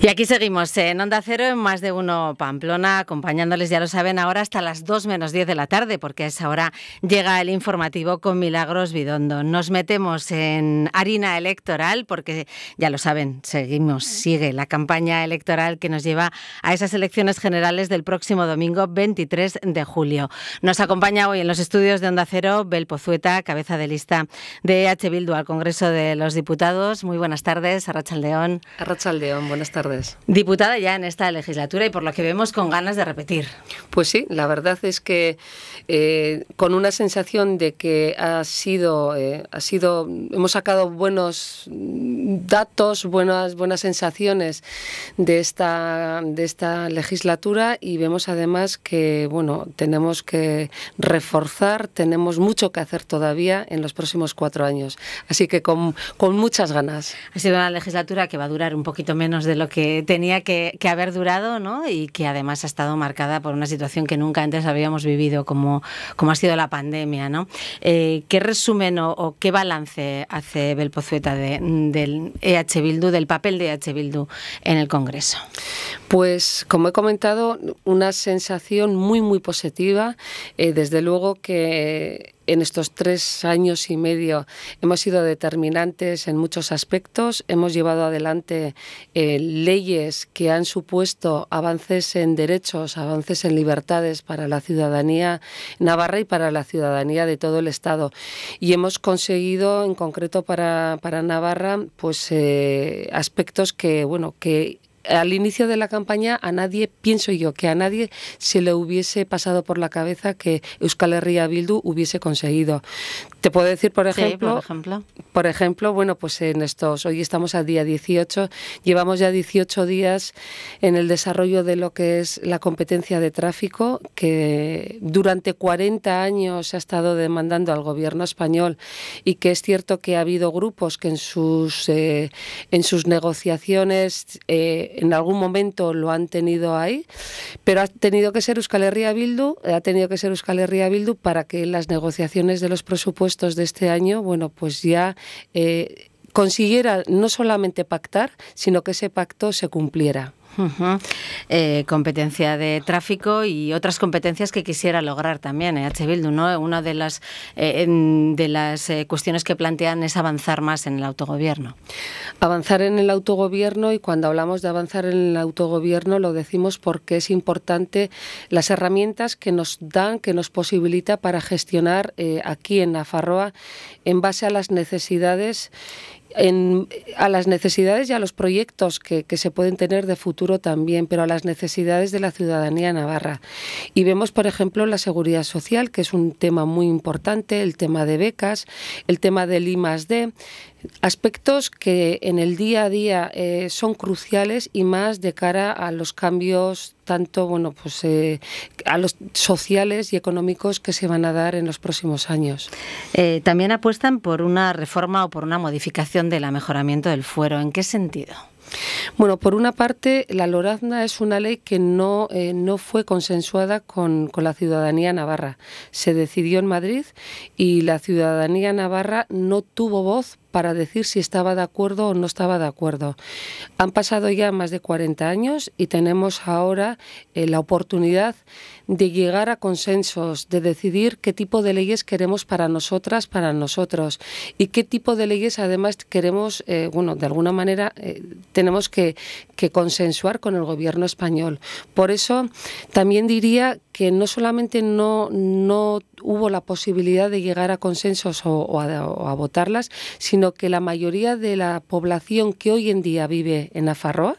Y aquí seguimos en Onda Cero, en más de uno Pamplona, acompañándoles, ya lo saben, ahora hasta las 2 menos 10 de la tarde, porque a esa hora llega el informativo con Milagros Bidondo. Nos metemos en harina electoral, porque ya lo saben, seguimos, sigue la campaña electoral que nos lleva a esas elecciones generales del próximo domingo 23 de julio. Nos acompaña hoy en los estudios de Onda Cero Bel Pozueta, cabeza de lista de H. Bildu al Congreso de los Diputados. Muy buenas tardes, Arrachaldeón. Arrachaldeón, buenas tardes. Diputada ya en esta legislatura y por lo que vemos con ganas de repetir. Pues sí, la verdad es que eh, con una sensación de que ha sido, eh, ha sido, hemos sacado buenos datos, buenas, buenas sensaciones de esta, de esta legislatura y vemos además que bueno, tenemos que reforzar, tenemos mucho que hacer todavía en los próximos cuatro años. Así que con, muchas ganas. Ha sido una legislatura que va a durar un poquito menos de lo que tenía que, que haber durado ¿no? y que además ha estado marcada por una situación que nunca antes habíamos vivido, como, como ha sido la pandemia. ¿no? Eh, ¿Qué resumen o, qué balance hace Belpozueta del EH Bildu, del papel de EH Bildu en el Congreso? Pues, como he comentado, una sensación muy, muy positiva. Eh, desde luego que en estos tres años y medio hemos sido determinantes en muchos aspectos. Hemos llevado adelante eh, leyes que han supuesto avances en derechos, avances en libertades para la ciudadanía navarra y para la ciudadanía de todo el Estado. Y hemos conseguido, en concreto para, Navarra, pues eh, aspectos que, bueno, que al inicio de la campaña a nadie, pienso yo, que a nadie se le hubiese pasado por la cabeza que Euskal Herria Bildu hubiese conseguido. Te puedo decir, por ejemplo, por ejemplo, bueno, pues en estos, hoy estamos al día 18, llevamos ya 18 días en el desarrollo de lo que es la competencia de tráfico, que durante 40 años se ha estado demandando al gobierno español y que es cierto que ha habido grupos que en sus, eh, en sus negociaciones eh, en algún momento lo han tenido ahí, pero ha tenido que ser Euskal Herria Bildu, ha tenido que ser Euskal Herria para que las negociaciones de los presupuestos de este año, bueno, pues ya eh, consiguiera no solamente pactar, sino que ese pacto se cumpliera. Eh, competencia de tráfico y otras competencias que quisiera lograr también, eh, H. Bildu, Una de las, eh, de las eh, cuestiones que plantean es avanzar más en el autogobierno. Avanzar en el autogobierno y cuando hablamos de avanzar en el autogobierno lo decimos porque es importante las herramientas que nos dan, que nos posibilita para gestionar aquí en Nafarroa en base a las necesidades en, a las necesidades y a los proyectos que, se pueden tener de futuro también, pero a las necesidades de la ciudadanía navarra. Y vemos, por ejemplo, la seguridad social, que es un tema muy importante, el tema de becas, el tema del I D. Aspectos que en el día a día eh, son cruciales y más de cara a los cambios tanto bueno pues eh, a los sociales y económicos que se van a dar en los próximos años. Eh, también apuestan por una reforma o por una modificación del mejoramiento del fuero. ¿En qué sentido? Bueno, por una parte, la Lorazna es una ley que no, no fue consensuada con, la ciudadanía navarra. Se decidió en Madrid y la ciudadanía navarra no tuvo voz para decir si estaba de acuerdo o no estaba de acuerdo. Han pasado ya más de 40 años y tenemos ahora eh, la oportunidad de llegar a consensos, de decidir qué tipo de leyes queremos para nosotras, para nosotros y qué tipo de leyes además queremos, eh, bueno, de alguna manera eh, tenemos que, que consensuar con el gobierno español. Por eso también diría que no solamente no, no hubo la posibilidad de llegar a consensos o, a, o, a, votarlas, sino que la mayoría de la población que hoy en día vive en Afarroa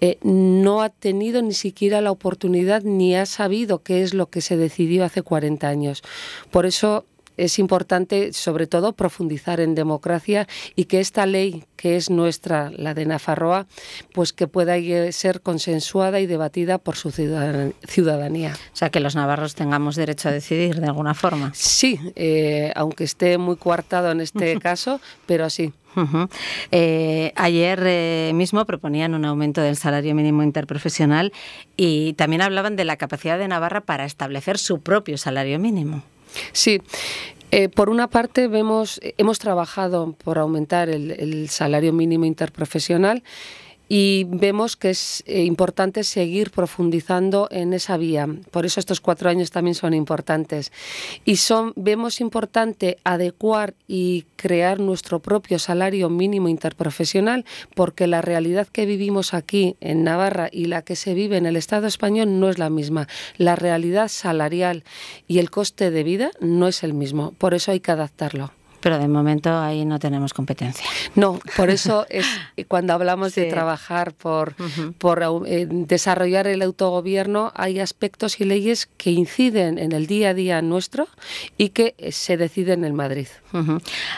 eh, no ha tenido ni siquiera la oportunidad ni ha sabido qué es lo que se decidió hace 40 años. Por eso es importante, sobre todo, profundizar en democracia y que esta ley, que es nuestra, la de Nafarroa, pues que pueda ser consensuada y debatida por su ciudadanía. O sea, que los navarros tengamos derecho a decidir de alguna forma. Sí, eh, aunque esté muy coartado en este caso, pero así eh, ayer eh, mismo proponían un aumento del salario mínimo interprofesional y también hablaban de la capacidad de Navarra para establecer su propio salario mínimo. Sí, eh, por una parte, vemos, hemos trabajado por aumentar el salario mínimo interprofesional y vemos que es eh, importante seguir profundizando en esa vía. Por eso estos cuatro años también son importantes. Y son, vemos importante adecuar y crear nuestro propio salario mínimo interprofesional porque la realidad que vivimos aquí en Navarra y la que se vive en el Estado español no es la misma. La realidad salarial y el coste de vida no es el mismo. Por eso hay que adaptarlo pero de momento ahí no tenemos competencia. No, por eso es cuando hablamos de trabajar por, por eh, desarrollar el autogobierno, hay aspectos y leyes que inciden en el día a día nuestro y que eh, se deciden en Madrid.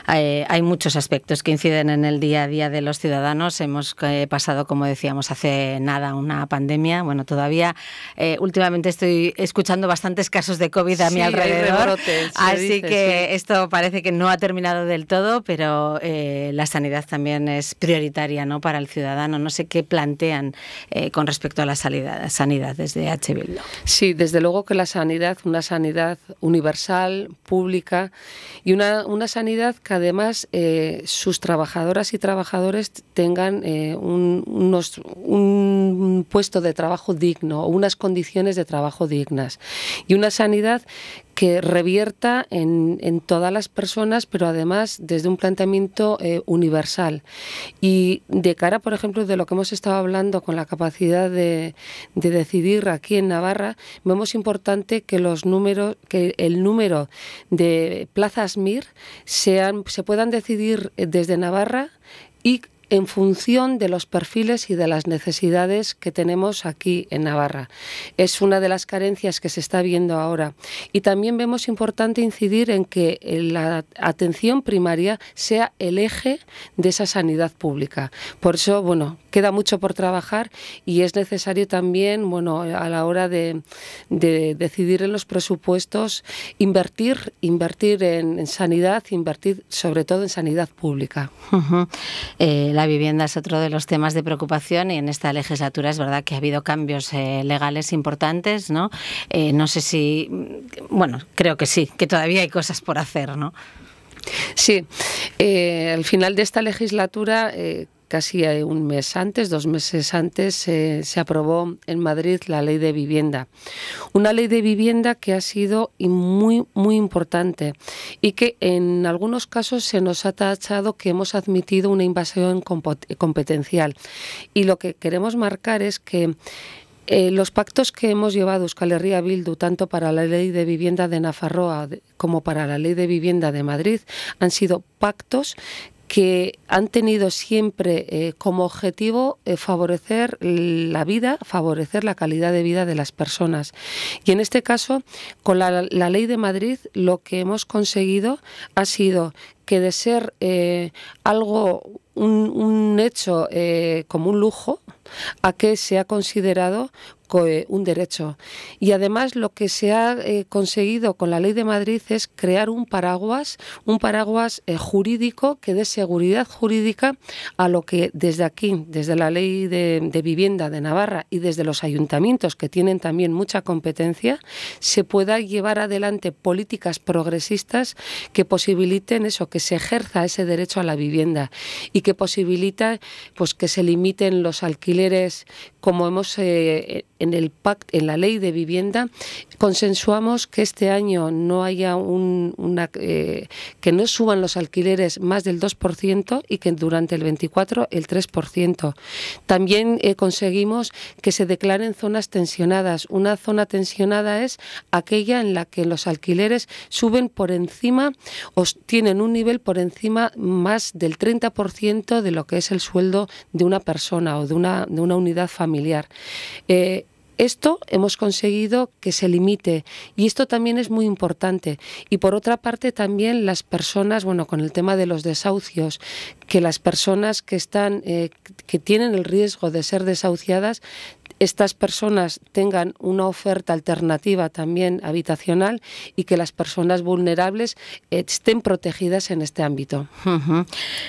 hay muchos aspectos que inciden en el día a día de los ciudadanos. Hemos eh, pasado, como decíamos, hace nada una pandemia. Bueno, todavía últimamente estoy escuchando bastantes casos de COVID a mi alrededor. así que esto parece que no ha terminado terminado del todo, pero eh, la sanidad también es prioritaria ¿no? para el ciudadano. No sé qué plantean eh, con respecto a la sanidad, sanidad desde H. Sí, desde luego que la sanidad, una sanidad universal, pública y una, una sanidad que además eh, sus trabajadoras y trabajadores tengan un, unos, un puesto de trabajo digno, unas condiciones de trabajo dignas y una sanidad que revierta en, todas las personas, pero además desde un planteamiento eh, universal. Y de cara, por ejemplo, de lo que hemos estado hablando con la capacidad de, de decidir aquí en Navarra, vemos importante que los números, que el número de plazas MIR sean, se puedan decidir eh, desde Navarra y en función de los perfiles y de las necesidades que tenemos aquí en Navarra. Es una de las carencias que se está viendo ahora. Y también vemos importante incidir en que eh, la atención primaria sea el eje de esa sanidad pública. Por eso, bueno, queda mucho por trabajar y es necesario también, bueno, a la hora de, decidir en los presupuestos, invertir, invertir en, sanidad, invertir sobre todo en sanidad pública. Eh, la vivienda es otro de los temas de preocupación y en esta legislatura es verdad que ha habido cambios eh, legales importantes, ¿no? Eh, no sé si, bueno, creo que sí, que todavía hay cosas por hacer, ¿no? Sí, al final de esta legislatura casi un mes antes, dos meses antes, eh, se aprobó en Madrid la ley de vivienda. Una ley de vivienda que ha sido muy, muy importante y que en algunos casos se nos ha tachado que hemos admitido una invasión competencial. Y lo que queremos marcar es que eh, los pactos que hemos llevado Euskal Herria Bildu, tanto para la ley de vivienda de Nafarroa como para la ley de vivienda de Madrid, han sido pactos que han tenido siempre eh, como objetivo eh, favorecer la vida, favorecer la calidad de vida de las personas. Y en este caso, con la, ley de Madrid, lo que hemos conseguido ha sido que de ser eh, algo, un, hecho como un lujo, a que se ha considerado un derecho. Y además lo que se ha eh, conseguido con la Ley de Madrid es crear un paraguas, un paraguas eh, jurídico que dé seguridad jurídica a lo que desde aquí, desde la Ley de, Vivienda de Navarra y desde los ayuntamientos que tienen también mucha competencia, se pueda llevar adelante políticas progresistas que posibiliten eso, que se ejerza ese derecho a la vivienda y que posibilita pues que se limiten los alquileres como hemos eh, en, el pact, en la ley de vivienda, consensuamos que este año no haya un, una, eh, que no suban los alquileres más del 2% y que durante el 24 el 3%. También eh, conseguimos que se declaren zonas tensionadas. Una zona tensionada es aquella en la que los alquileres suben por encima o tienen un nivel por encima más del 30% de lo que es el sueldo de una persona o de una, unidad familiar. Eh, esto hemos conseguido que se limite y esto también es muy importante. Y por otra parte también las personas, bueno, con el tema de los desahucios, que las personas que están, eh, que tienen el riesgo de ser desahuciadas estas personas tengan una oferta alternativa también habitacional y que las personas vulnerables estén protegidas en este ámbito.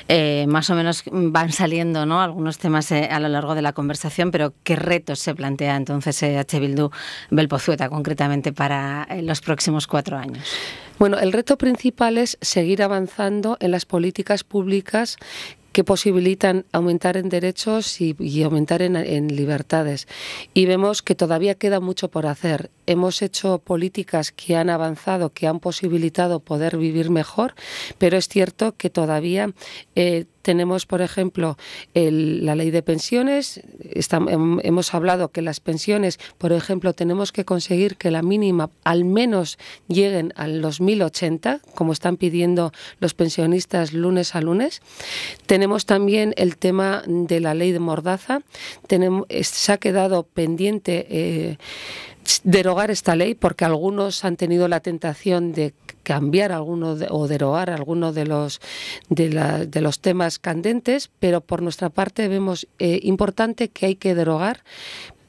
Eh, más o menos van saliendo ¿no? algunos temas eh, a lo largo de la conversación, pero ¿qué retos se plantea entonces eh, H. Bildu Belpozueta concretamente para los próximos cuatro años? Bueno, el reto principal es seguir avanzando en las políticas públicas que posibilitan aumentar en derechos y, aumentar en, libertades. Y vemos que todavía queda mucho por hacer. Hemos hecho políticas que han avanzado, que han posibilitado poder vivir mejor, pero es cierto que todavía eh, tenemos, por ejemplo, la ley de pensiones. hemos hablado que las pensiones, por ejemplo, tenemos que conseguir que la mínima al menos lleguen a los 1080, como están pidiendo los pensionistas lunes a lunes. Tenemos también el tema de la ley de mordaza. Tenemos, se ha quedado pendiente. Eh, derogar esta ley porque algunos han tenido la tentación de cambiar o derogar algunos de los de, los temas candentes, pero por nuestra parte vemos eh, importante que hay que derogar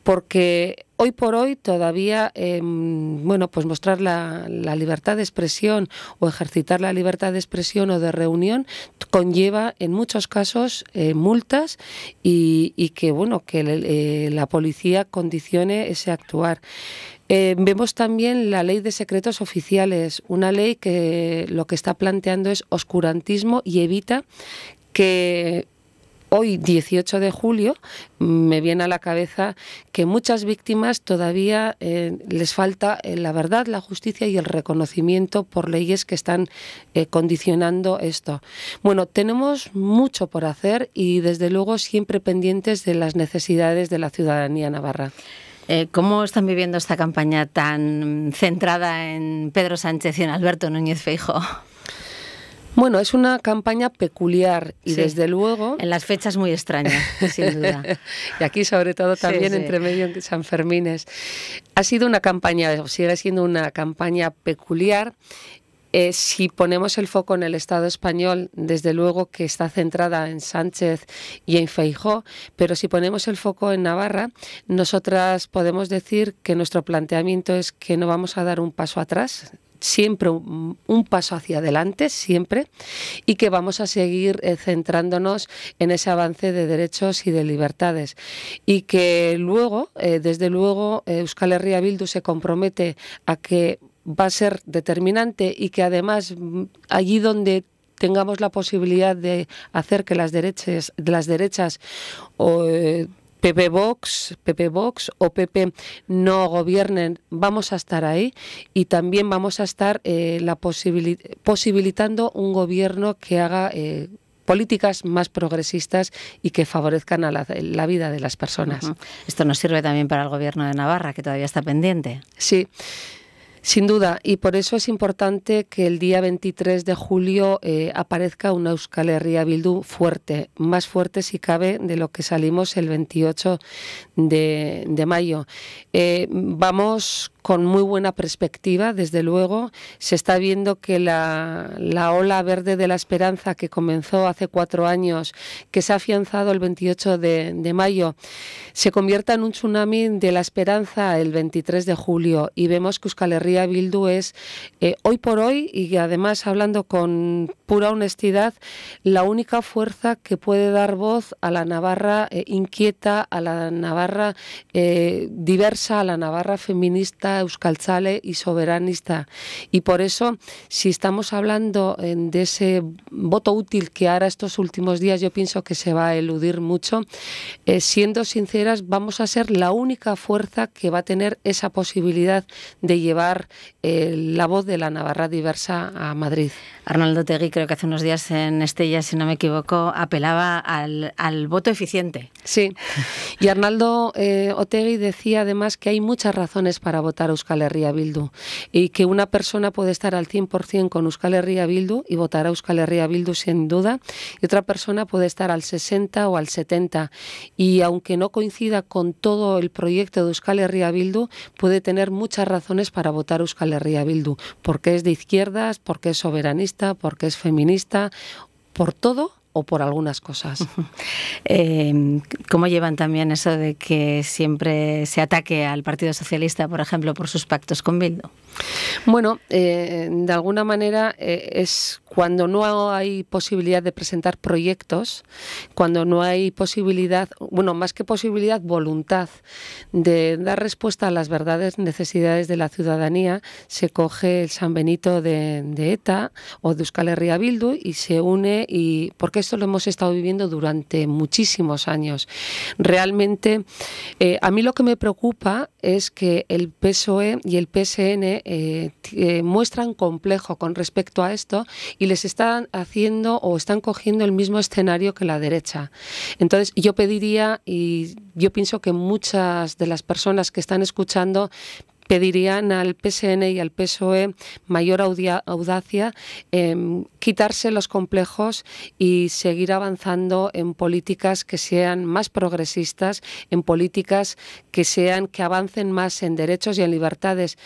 porque hoy por hoy todavía, em, bueno, pues mostrar la, libertad de expresión o ejercitar la libertad de expresión o de reunión conlleva en muchos casos eh, multas y, que, bueno, que eh, la policía condicione ese actuar. Eh, vemos también la ley de secretos oficiales, una ley que lo que está planteando es oscurantismo y evita que hoy 18 de julio me viene a la cabeza que muchas víctimas todavía eh, les falta eh, la verdad, la justicia y el reconocimiento por leyes que están eh, condicionando esto. Bueno, tenemos mucho por hacer y desde luego siempre pendientes de las necesidades de la ciudadanía navarra. ¿Cómo están viviendo esta campaña tan centrada en Pedro Sánchez y en Alberto Núñez Feijóo? Bueno, es una campaña peculiar y desde luego... En las fechas muy extrañas, sin duda. y aquí sobre todo también entre medio en San Fermines. Ha sido una campaña, sigue siendo una campaña peculiar. Eh, si ponemos el foco en el Estado español, desde luego que está centrada en Sánchez y en Feijó, pero si ponemos el foco en Navarra, nosotras podemos decir que nuestro planteamiento es que no vamos a dar un paso atrás siempre un, paso hacia adelante, siempre, y que vamos a seguir eh, centrándonos en ese avance de derechos y de libertades. Y que luego, eh, desde luego, eh, Euskal Herria Bildu se compromete a que va a ser determinante y que además mm, allí donde tengamos la posibilidad de hacer que las derechas, las derechas PP Vox, PP Box, o PP no gobiernen, vamos a estar ahí y también vamos a estar eh, la posibilitando un gobierno que haga eh, políticas más progresistas y que favorezcan a la, vida de las personas. Esto nos sirve también para el gobierno de Navarra, que todavía está pendiente. Sí. Sin duda, y por eso es importante que el día 23 de julio eh, aparezca una Euskal Herria Bildu fuerte, más fuerte si cabe de lo que salimos el 28 de, mayo. Eh, vamos con muy buena perspectiva, desde luego. Se está viendo que la, ola verde de la esperanza que comenzó hace cuatro años, que se ha afianzado el 28 de, de, mayo, se convierta en un tsunami de la esperanza el 23 de julio y vemos que Euskal Bildu es eh, hoy por hoy y además hablando con pura honestidad la única fuerza que puede dar voz a la Navarra eh, inquieta, a la Navarra eh, diversa, a la Navarra feminista, euskalzale y soberanista. Y por eso, si estamos hablando de ese voto útil que ahora estos últimos días yo pienso que se va a eludir mucho, siendo sinceras, vamos a ser la única fuerza que va a tener esa posibilidad de llevar eh, la voz de la Navarra diversa a Madrid. Arnaldo Tegui, creo que hace unos días en Estella, si no me equivoco, apelaba al, al voto eficiente. Sí, y Arnaldo eh, Otegui decía además que hay muchas razones para votar a Euskal Herria Bildu y que una persona puede estar al 100% con Euskal Herria Bildu y votar a Euskal Herria Bildu sin duda, y otra persona puede estar al 60 o al 70 y aunque no coincida con todo el proyecto de Euskal Herria Bildu, puede tener muchas razones para votar votar Euskal Herria Bildu, porque es de izquierdas, porque es soberanista, porque es feminista, por todo o por algunas cosas. Eh, ¿Cómo llevan también eso de que siempre se ataque al Partido Socialista, por ejemplo, por sus pactos con Bildu? Bueno, eh, de alguna manera eh, es cuando no hay posibilidad de presentar proyectos, cuando no hay posibilidad, bueno, más que posibilidad, voluntad de dar respuesta a las verdades, necesidades de la ciudadanía, se coge el San Benito de, ETA o de Euskal Herria Bildu y se une, y porque esto lo hemos estado viviendo durante muchísimos años. Realmente, eh, a mí lo que me preocupa es que el PSOE y el PSN eh, eh, muestran complejo con respecto a esto y les están haciendo o están cogiendo el mismo escenario que la derecha. Entonces yo pediría y yo pienso que muchas de las personas que están escuchando pedirían al PSN y al PSOE mayor audacia, em, quitarse los complejos y seguir avanzando en políticas que sean más progresistas, en políticas que sean que avancen más en derechos y en libertades.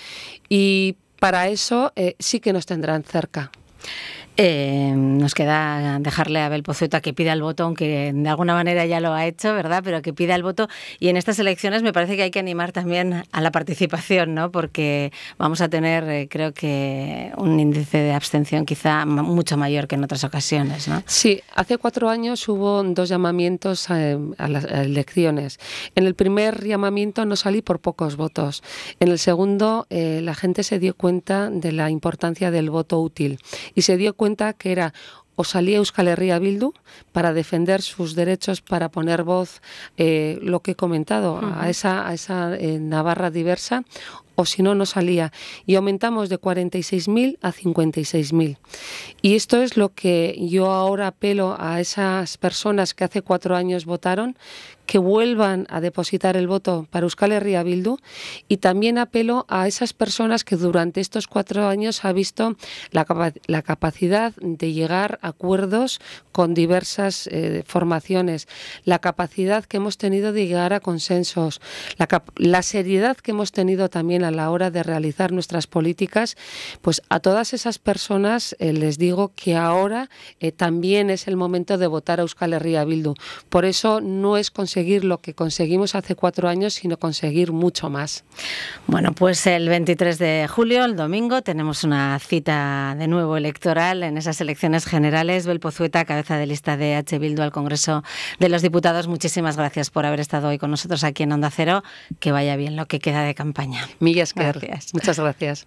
Y para eso eh, sí que nos tendrán cerca. Eh, nos queda dejarle a Abel Pozueta que pida el voto, aunque de alguna manera ya lo ha hecho, ¿verdad? Pero que pida el voto. Y en estas elecciones me parece que hay que animar también a la participación, ¿no? Porque vamos a tener, eh, creo que, un índice de abstención quizá mucho mayor que en otras ocasiones, ¿no? Sí, hace cuatro años hubo dos llamamientos eh, a, las elecciones. En el primer llamamiento no salí por pocos votos. En el segundo, la gente se dio cuenta de la importancia del voto útil y se dio cuenta que era o salía Euskal Herria Bildu para defender sus derechos, para poner voz, eh, lo que he comentado, a esa, a esa eh, Navarra diversa, o si no, no salía. Y aumentamos de 46.000 a 56.000. Y esto es lo que yo ahora apelo a esas personas que hace cuatro años votaron, que vuelvan a depositar el voto para Euskal Herria Bildu y también apelo a esas personas que durante estos cuatro años ha visto la, capacidad de llegar a acuerdos con diversas eh, formaciones, la capacidad que hemos tenido de llegar a consensos, la seriedad que hemos tenido también a la hora de realizar nuestras políticas, pues a todas esas personas eh, les digo que ahora eh, también es el momento de votar a Euskal Herria Bildu. Por eso no es conseguir lo que conseguimos hace cuatro años, sino conseguir mucho más. Bueno, pues el 23 de julio, el domingo, tenemos una cita de nuevo electoral en esas elecciones generales. Pozueta, cabeza de lista de H. Bildu al Congreso de los Diputados, muchísimas gracias por haber estado hoy con nosotros aquí en Onda Cero. Que vaya bien lo que queda de campaña. Muchas gracias.